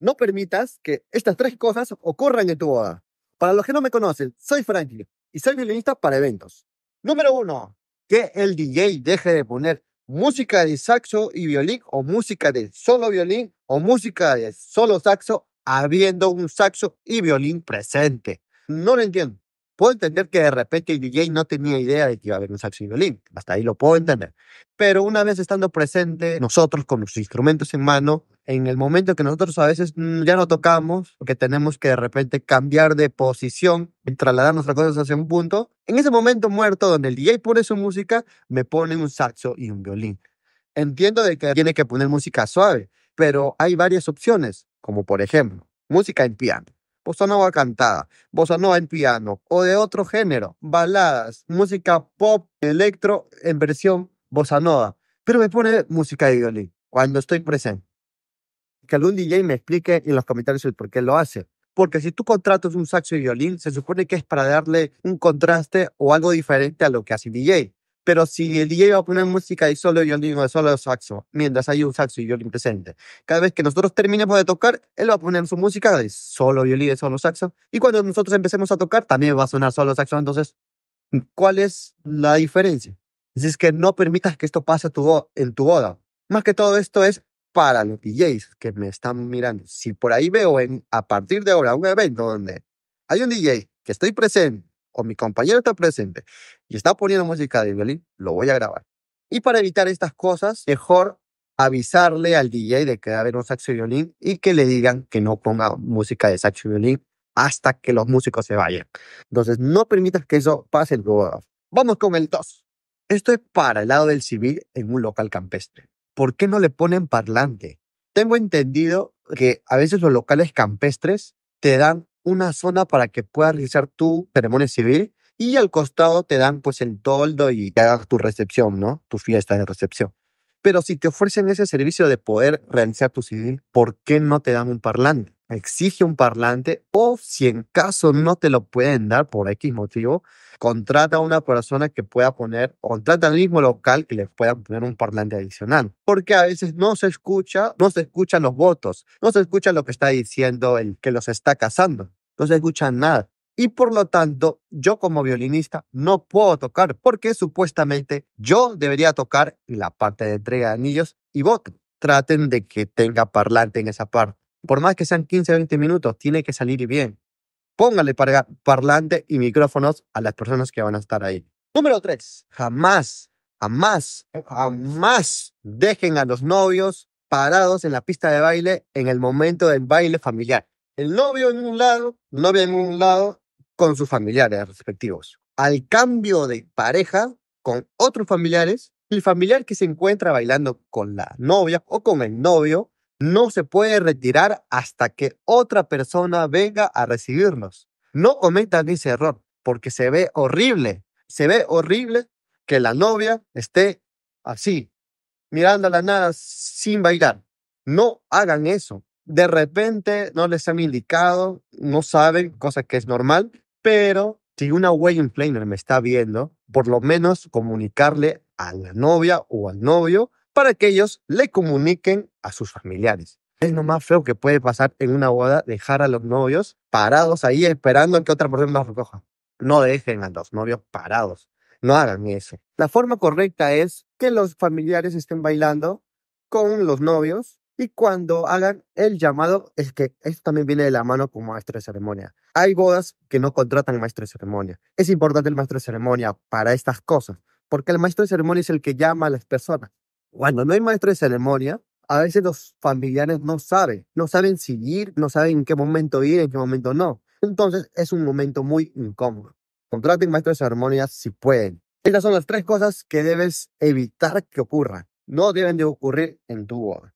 no permitas que estas tres cosas ocurran en tu boda. Para los que no me conocen, soy Frankie y soy violinista para eventos. Número uno, que el DJ deje de poner música de saxo y violín o música de solo violín o música de solo saxo habiendo un saxo y violín presente. No lo entiendo. Puedo entender que de repente el DJ no tenía idea de que iba a haber un saxo y violín. Hasta ahí lo puedo entender. Pero una vez estando presente, nosotros con los instrumentos en mano, en el momento que nosotros a veces mm, ya no tocamos, que tenemos que de repente cambiar de posición, y trasladar nuestras cosas hacia un punto, en ese momento muerto donde el DJ pone su música, me pone un saxo y un violín. Entiendo de que tiene que poner música suave, pero hay varias opciones, como por ejemplo, música en piano, bossa nova cantada, bossa nova en piano o de otro género, baladas, música pop, electro en versión bossa nova, pero me pone música de violín cuando estoy presente que algún DJ me explique en los comentarios el por qué lo hace. Porque si tú contratas un saxo y violín, se supone que es para darle un contraste o algo diferente a lo que hace DJ. Pero si el DJ va a poner música y solo violín o solo saxo, mientras hay un saxo y violín presente, cada vez que nosotros terminemos de tocar, él va a poner su música de solo violín y solo saxo. Y cuando nosotros empecemos a tocar, también va a sonar solo saxo. Entonces, ¿cuál es la diferencia? Es que no permitas que esto pase en tu boda. Más que todo esto es para los DJs que me están mirando, si por ahí veo en, a partir de ahora un evento donde hay un DJ que estoy presente o mi compañero está presente y está poniendo música de violín, lo voy a grabar. Y para evitar estas cosas, mejor avisarle al DJ de que va a haber un saxo y violín y que le digan que no ponga música de saxo y violín hasta que los músicos se vayan. Entonces, no permitas que eso pase Vamos con el 2. Esto es para el lado del civil en un local campestre. ¿por qué no le ponen parlante? Tengo entendido que a veces los locales campestres te dan una zona para que puedas realizar tu ceremonia civil y al costado te dan pues el toldo y te hagas tu recepción, ¿no? Tu fiesta de recepción. Pero si te ofrecen ese servicio de poder realizar tu civil, ¿por qué no te dan un parlante? exige un parlante o si en caso no te lo pueden dar por X motivo, contrata a una persona que pueda poner, contrata al mismo local que les pueda poner un parlante adicional, porque a veces no se escucha, no se escuchan los votos, no se escucha lo que está diciendo el que los está casando, no se escucha nada. Y por lo tanto, yo como violinista no puedo tocar porque supuestamente yo debería tocar la parte de entrega de anillos y voto. Traten de que tenga parlante en esa parte por más que sean 15 o 20 minutos, tiene que salir bien. Póngale parlante y micrófonos a las personas que van a estar ahí. Número 3. Jamás, jamás, jamás dejen a los novios parados en la pista de baile en el momento del baile familiar. El novio en un lado, novia en un lado, con sus familiares respectivos. Al cambio de pareja con otros familiares, el familiar que se encuentra bailando con la novia o con el novio no se puede retirar hasta que otra persona venga a recibirnos. No cometan ese error porque se ve horrible. Se ve horrible que la novia esté así, mirando a la nada sin bailar. No hagan eso. De repente no les han indicado, no saben, cosa que es normal, pero si una wedding planner me está viendo, por lo menos comunicarle a la novia o al novio para que ellos le comuniquen a sus familiares. Es lo más feo que puede pasar en una boda, dejar a los novios parados ahí esperando a que otra persona los recoja. No dejen a los novios parados, no hagan eso. La forma correcta es que los familiares estén bailando con los novios y cuando hagan el llamado, es que esto también viene de la mano como maestro de ceremonia. Hay bodas que no contratan maestro de ceremonia. Es importante el maestro de ceremonia para estas cosas, porque el maestro de ceremonia es el que llama a las personas cuando no hay maestro de ceremonia, a veces los familiares no saben, no saben si ir, no saben en qué momento ir, en qué momento no. Entonces es un momento muy incómodo. Contraten maestro de ceremonia si pueden. Estas son las tres cosas que debes evitar que ocurran. No deben de ocurrir en tu hogar.